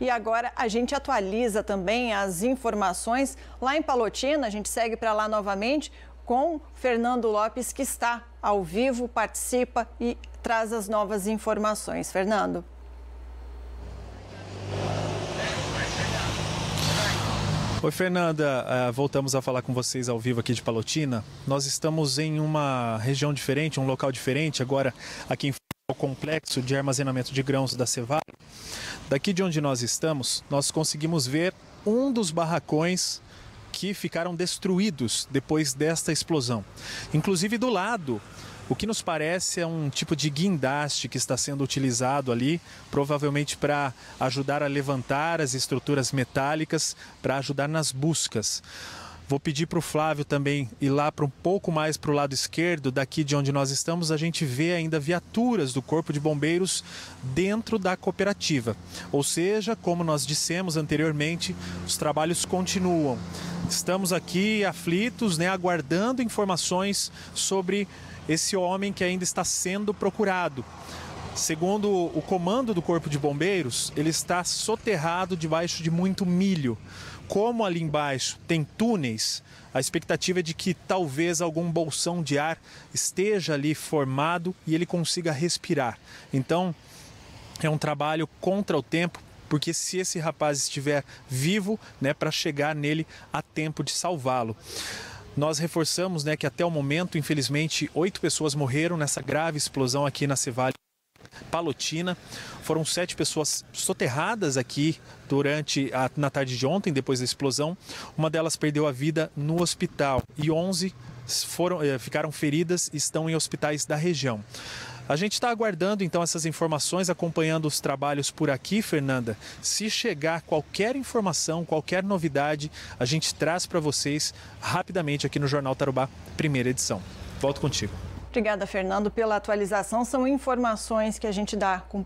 E agora a gente atualiza também as informações lá em Palotina. A gente segue para lá novamente com Fernando Lopes, que está ao vivo, participa e traz as novas informações. Fernando. Oi, Fernanda. É, voltamos a falar com vocês ao vivo aqui de Palotina. Nós estamos em uma região diferente, um local diferente, agora aqui em o complexo de armazenamento de grãos da Cevale. Daqui de onde nós estamos, nós conseguimos ver um dos barracões que ficaram destruídos depois desta explosão. Inclusive do lado, o que nos parece é um tipo de guindaste que está sendo utilizado ali, provavelmente para ajudar a levantar as estruturas metálicas, para ajudar nas buscas. Vou pedir para o Flávio também ir lá para um pouco mais para o lado esquerdo, daqui de onde nós estamos, a gente vê ainda viaturas do Corpo de Bombeiros dentro da cooperativa. Ou seja, como nós dissemos anteriormente, os trabalhos continuam. Estamos aqui aflitos, né, aguardando informações sobre esse homem que ainda está sendo procurado. Segundo o comando do Corpo de Bombeiros, ele está soterrado debaixo de muito milho. Como ali embaixo tem túneis, a expectativa é de que talvez algum bolsão de ar esteja ali formado e ele consiga respirar. Então, é um trabalho contra o tempo, porque se esse rapaz estiver vivo, né, para chegar nele há tempo de salvá-lo. Nós reforçamos né, que até o momento, infelizmente, oito pessoas morreram nessa grave explosão aqui na Cevalha. Palotina. Foram sete pessoas soterradas aqui durante a, na tarde de ontem, depois da explosão. Uma delas perdeu a vida no hospital e onze foram, eh, ficaram feridas e estão em hospitais da região. A gente está aguardando então essas informações, acompanhando os trabalhos por aqui, Fernanda. Se chegar qualquer informação, qualquer novidade, a gente traz para vocês rapidamente aqui no Jornal Tarubá, primeira edição. Volto contigo. Obrigada, Fernando, pela atualização. São informações que a gente dá com